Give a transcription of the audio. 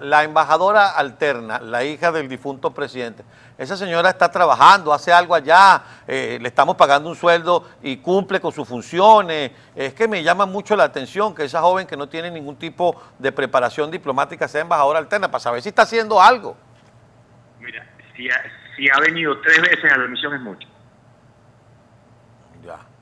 la embajadora alterna, la hija del difunto presidente, esa señora está trabajando, hace algo allá, eh, le estamos pagando un sueldo y cumple con sus funciones. Es que me llama mucho la atención que esa joven que no tiene ningún tipo de preparación diplomática sea embajadora alterna, para saber si está haciendo algo. Mira, si ha, venido tres veces a la misión es mucho. Ya.